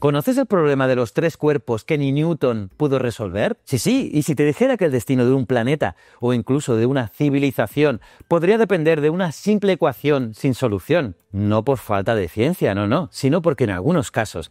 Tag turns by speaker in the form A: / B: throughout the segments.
A: ¿Conoces el problema de los tres cuerpos que ni Newton pudo resolver? Sí, sí, y si te dijera que el destino de un planeta o incluso de una civilización podría depender de una simple ecuación sin solución, no por falta de ciencia, no, no, sino porque en algunos casos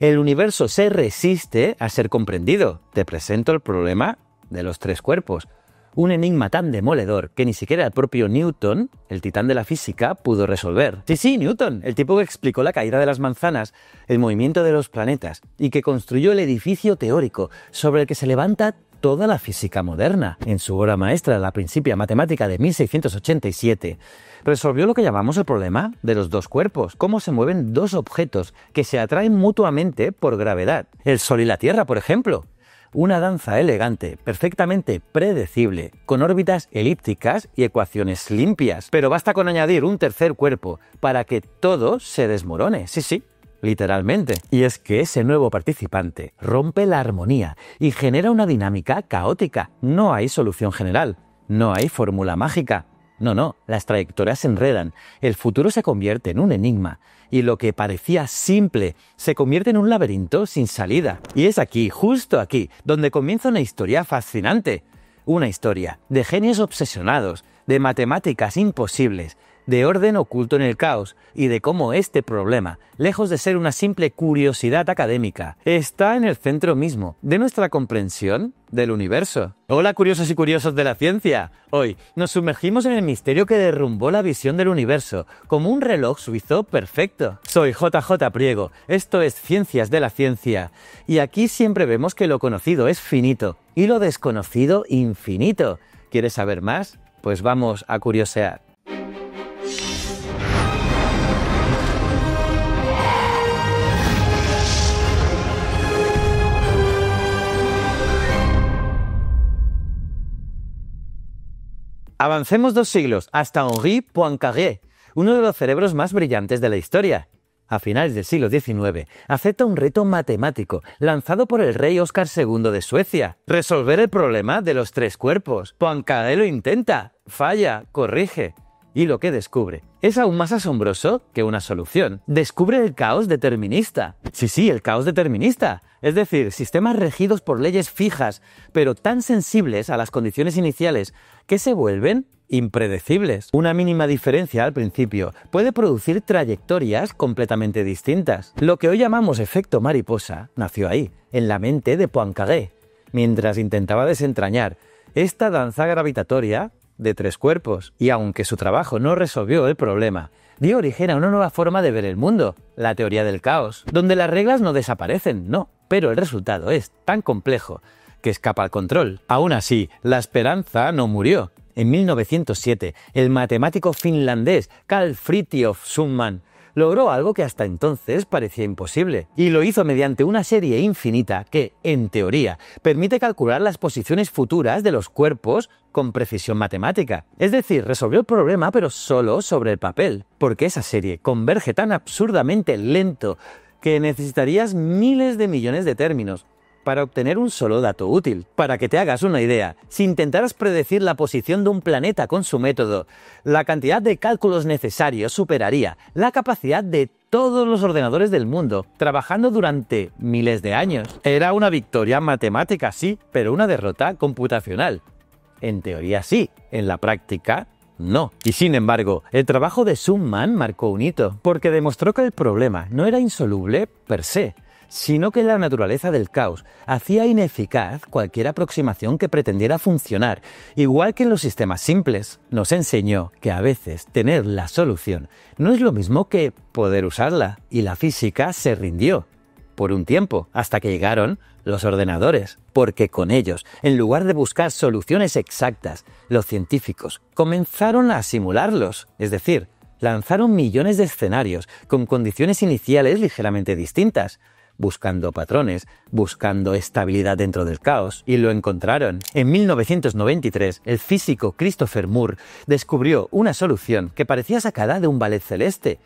A: el universo se resiste a ser comprendido. Te presento el problema de los tres cuerpos un enigma tan demoledor que ni siquiera el propio Newton, el titán de la física, pudo resolver. Sí, sí, Newton, el tipo que explicó la caída de las manzanas, el movimiento de los planetas y que construyó el edificio teórico sobre el que se levanta toda la física moderna. En su obra maestra, La Principia Matemática de 1687, resolvió lo que llamamos el problema de los dos cuerpos, cómo se mueven dos objetos que se atraen mutuamente por gravedad, el Sol y la Tierra, por ejemplo una danza elegante, perfectamente predecible, con órbitas elípticas y ecuaciones limpias. Pero basta con añadir un tercer cuerpo para que todo se desmorone, sí, sí, literalmente. Y es que ese nuevo participante rompe la armonía y genera una dinámica caótica. No hay solución general, no hay fórmula mágica. No, no, las trayectorias se enredan, el futuro se convierte en un enigma, y lo que parecía simple se convierte en un laberinto sin salida. Y es aquí, justo aquí, donde comienza una historia fascinante. Una historia de genios obsesionados, de matemáticas imposibles, de orden oculto en el caos y de cómo este problema, lejos de ser una simple curiosidad académica, está en el centro mismo de nuestra comprensión del universo. Hola curiosos y curiosos de la ciencia. Hoy nos sumergimos en el misterio que derrumbó la visión del universo, como un reloj suizo perfecto. Soy JJ Priego, esto es Ciencias de la Ciencia, y aquí siempre vemos que lo conocido es finito y lo desconocido infinito. ¿Quieres saber más? Pues vamos a curiosear. Avancemos dos siglos hasta Henri Poincaré, uno de los cerebros más brillantes de la historia. A finales del siglo XIX, acepta un reto matemático lanzado por el rey Oscar II de Suecia. Resolver el problema de los tres cuerpos. Poincaré lo intenta, falla, corrige y lo que descubre es aún más asombroso que una solución. Descubre el caos determinista. Sí, sí, el caos determinista. Es decir, sistemas regidos por leyes fijas, pero tan sensibles a las condiciones iniciales que se vuelven impredecibles. Una mínima diferencia al principio puede producir trayectorias completamente distintas. Lo que hoy llamamos efecto mariposa nació ahí, en la mente de Poincaré, mientras intentaba desentrañar esta danza gravitatoria de tres cuerpos, y aunque su trabajo no resolvió el problema, dio origen a una nueva forma de ver el mundo, la teoría del caos, donde las reglas no desaparecen, no, pero el resultado es tan complejo que escapa al control. Aún así, la esperanza no murió. En 1907, el matemático finlandés Carl Fritjof Sundman logró algo que hasta entonces parecía imposible, y lo hizo mediante una serie infinita que, en teoría, permite calcular las posiciones futuras de los cuerpos con precisión matemática. Es decir, resolvió el problema pero solo sobre el papel, porque esa serie converge tan absurdamente lento que necesitarías miles de millones de términos, para obtener un solo dato útil. Para que te hagas una idea, si intentaras predecir la posición de un planeta con su método, la cantidad de cálculos necesarios superaría la capacidad de todos los ordenadores del mundo, trabajando durante miles de años. Era una victoria matemática, sí, pero una derrota computacional. En teoría sí, en la práctica no. Y sin embargo, el trabajo de Schumann marcó un hito, porque demostró que el problema no era insoluble per se, sino que la naturaleza del caos hacía ineficaz cualquier aproximación que pretendiera funcionar, igual que en los sistemas simples. Nos enseñó que a veces tener la solución no es lo mismo que poder usarla, y la física se rindió por un tiempo, hasta que llegaron los ordenadores, porque con ellos, en lugar de buscar soluciones exactas, los científicos comenzaron a simularlos, es decir, lanzaron millones de escenarios con condiciones iniciales ligeramente distintas, buscando patrones, buscando estabilidad dentro del caos, y lo encontraron. En 1993, el físico Christopher Moore descubrió una solución que parecía sacada de un ballet celeste.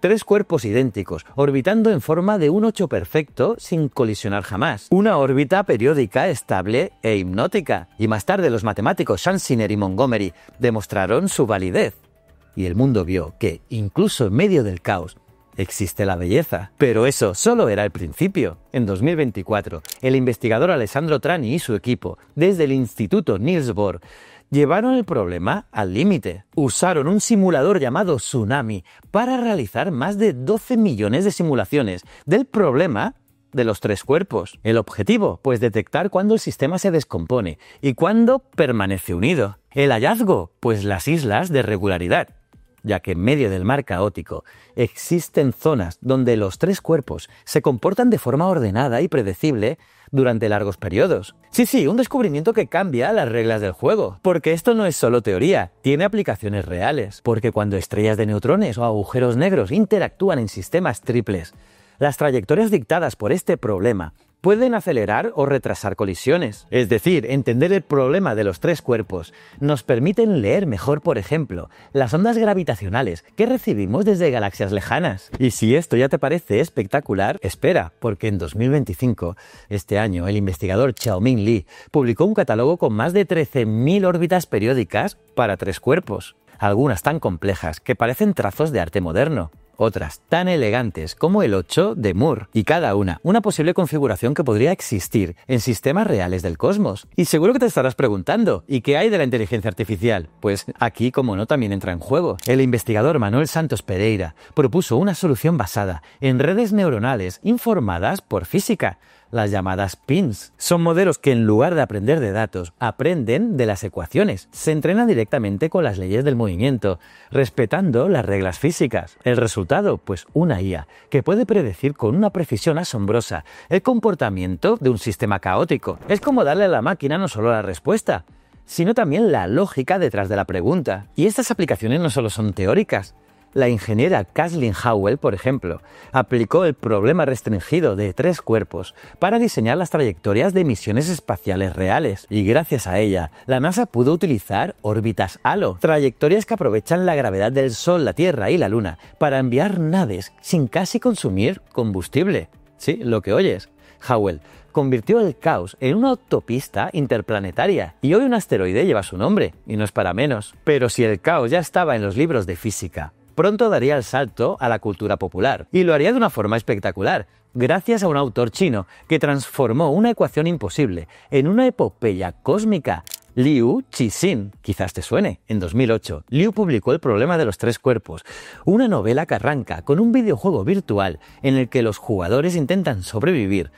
A: Tres cuerpos idénticos, orbitando en forma de un ocho perfecto sin colisionar jamás. Una órbita periódica estable e hipnótica. Y más tarde los matemáticos Shansiner y Montgomery demostraron su validez. Y el mundo vio que, incluso en medio del caos, existe la belleza. Pero eso solo era el principio. En 2024, el investigador Alessandro Trani y su equipo, desde el Instituto Niels Bohr, llevaron el problema al límite. Usaron un simulador llamado Tsunami para realizar más de 12 millones de simulaciones del problema de los tres cuerpos. El objetivo, pues detectar cuándo el sistema se descompone y cuándo permanece unido. El hallazgo, pues las islas de regularidad, ya que en medio del mar caótico existen zonas donde los tres cuerpos se comportan de forma ordenada y predecible durante largos periodos. Sí, sí, un descubrimiento que cambia las reglas del juego, porque esto no es solo teoría, tiene aplicaciones reales, porque cuando estrellas de neutrones o agujeros negros interactúan en sistemas triples, las trayectorias dictadas por este problema pueden acelerar o retrasar colisiones. Es decir, entender el problema de los tres cuerpos nos permiten leer mejor, por ejemplo, las ondas gravitacionales que recibimos desde galaxias lejanas. Y si esto ya te parece espectacular, espera, porque en 2025, este año, el investigador Xiaoming Li publicó un catálogo con más de 13.000 órbitas periódicas para tres cuerpos, algunas tan complejas que parecen trazos de arte moderno otras tan elegantes como el 8 de Moore, y cada una una posible configuración que podría existir en sistemas reales del cosmos. Y seguro que te estarás preguntando, ¿y qué hay de la inteligencia artificial? Pues aquí, como no, también entra en juego. El investigador Manuel Santos Pereira propuso una solución basada en redes neuronales informadas por física las llamadas pins. Son modelos que en lugar de aprender de datos, aprenden de las ecuaciones. Se entrena directamente con las leyes del movimiento, respetando las reglas físicas. El resultado, pues una IA, que puede predecir con una precisión asombrosa el comportamiento de un sistema caótico. Es como darle a la máquina no solo la respuesta, sino también la lógica detrás de la pregunta. Y estas aplicaciones no solo son teóricas, la ingeniera Kathleen Howell, por ejemplo, aplicó el problema restringido de tres cuerpos para diseñar las trayectorias de misiones espaciales reales, y gracias a ella, la NASA pudo utilizar órbitas halo, trayectorias que aprovechan la gravedad del Sol, la Tierra y la Luna para enviar naves sin casi consumir combustible. Sí, lo que oyes. Howell convirtió el caos en una autopista interplanetaria y hoy un asteroide lleva su nombre, y no es para menos. Pero si el caos ya estaba en los libros de física, pronto daría el salto a la cultura popular, y lo haría de una forma espectacular, gracias a un autor chino que transformó una ecuación imposible en una epopeya cósmica Liu Cixin, quizás te suene, en 2008, Liu publicó El problema de los tres cuerpos, una novela que arranca con un videojuego virtual en el que los jugadores intentan sobrevivir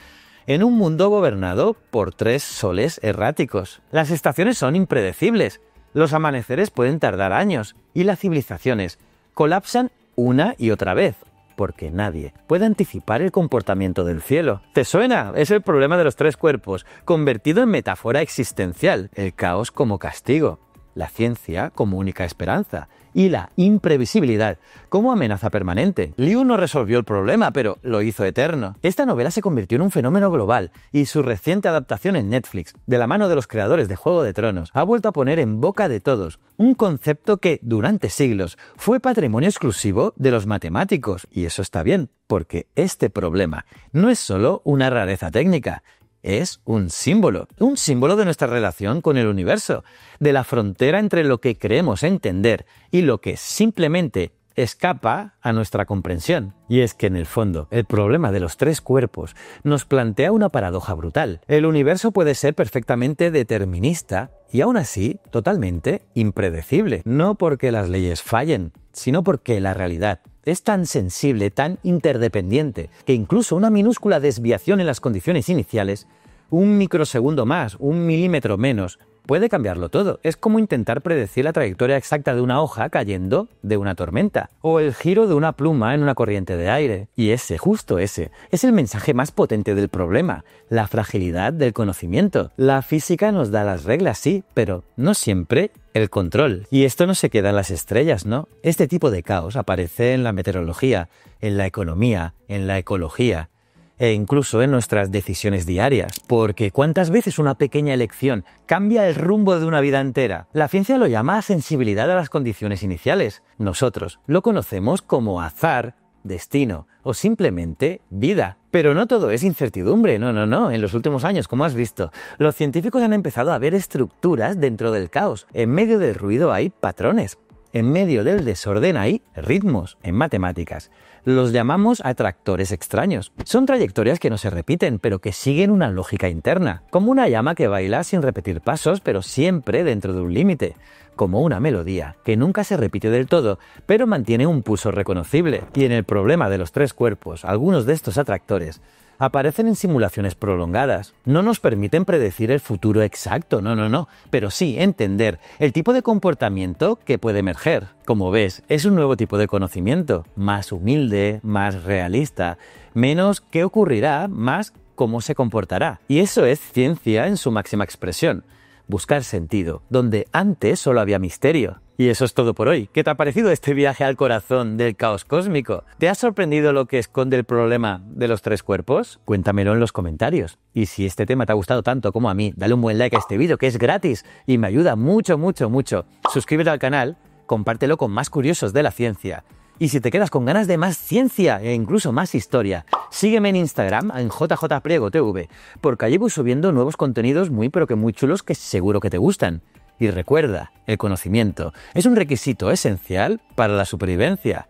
A: en un mundo gobernado por tres soles erráticos. Las estaciones son impredecibles, los amaneceres pueden tardar años y las civilizaciones colapsan una y otra vez, porque nadie puede anticipar el comportamiento del cielo. ¿Te suena? Es el problema de los tres cuerpos, convertido en metáfora existencial, el caos como castigo, la ciencia como única esperanza, y la imprevisibilidad como amenaza permanente. Liu no resolvió el problema, pero lo hizo eterno. Esta novela se convirtió en un fenómeno global y su reciente adaptación en Netflix, de la mano de los creadores de Juego de Tronos, ha vuelto a poner en boca de todos un concepto que durante siglos fue patrimonio exclusivo de los matemáticos. Y eso está bien, porque este problema no es solo una rareza técnica, es un símbolo, un símbolo de nuestra relación con el universo, de la frontera entre lo que creemos entender y lo que simplemente escapa a nuestra comprensión. Y es que en el fondo, el problema de los tres cuerpos nos plantea una paradoja brutal. El universo puede ser perfectamente determinista y aún así totalmente impredecible, no porque las leyes fallen, sino porque la realidad es tan sensible, tan interdependiente, que incluso una minúscula desviación en las condiciones iniciales, un microsegundo más, un milímetro menos, puede cambiarlo todo. Es como intentar predecir la trayectoria exacta de una hoja cayendo de una tormenta, o el giro de una pluma en una corriente de aire. Y ese, justo ese, es el mensaje más potente del problema, la fragilidad del conocimiento. La física nos da las reglas, sí, pero no siempre el control. Y esto no se queda en las estrellas, ¿no? Este tipo de caos aparece en la meteorología, en la economía, en la ecología, e incluso en nuestras decisiones diarias. Porque ¿cuántas veces una pequeña elección cambia el rumbo de una vida entera? La ciencia lo llama sensibilidad a las condiciones iniciales. Nosotros lo conocemos como azar, destino o simplemente vida. Pero no todo es incertidumbre, no, no, no. En los últimos años, como has visto, los científicos han empezado a ver estructuras dentro del caos. En medio del ruido hay patrones. En medio del desorden hay ritmos en matemáticas los llamamos atractores extraños. Son trayectorias que no se repiten, pero que siguen una lógica interna, como una llama que baila sin repetir pasos, pero siempre dentro de un límite, como una melodía, que nunca se repite del todo, pero mantiene un pulso reconocible. Y en el problema de los tres cuerpos, algunos de estos atractores aparecen en simulaciones prolongadas. No nos permiten predecir el futuro exacto, no, no, no, pero sí entender el tipo de comportamiento que puede emerger. Como ves, es un nuevo tipo de conocimiento, más humilde, más realista, menos qué ocurrirá, más cómo se comportará. Y eso es ciencia en su máxima expresión, buscar sentido, donde antes solo había misterio. Y eso es todo por hoy. ¿Qué te ha parecido este viaje al corazón del caos cósmico? ¿Te ha sorprendido lo que esconde el problema de los tres cuerpos? Cuéntamelo en los comentarios. Y si este tema te ha gustado tanto como a mí, dale un buen like a este vídeo que es gratis y me ayuda mucho, mucho, mucho. Suscríbete al canal, compártelo con más curiosos de la ciencia. Y si te quedas con ganas de más ciencia e incluso más historia, sígueme en Instagram en jjpriegotv, porque allí voy subiendo nuevos contenidos muy pero que muy chulos que seguro que te gustan. Y recuerda, el conocimiento es un requisito esencial para la supervivencia.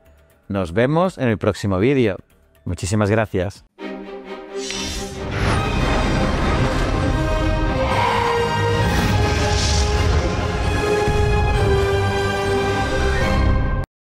A: Nos vemos en el próximo vídeo. Muchísimas gracias.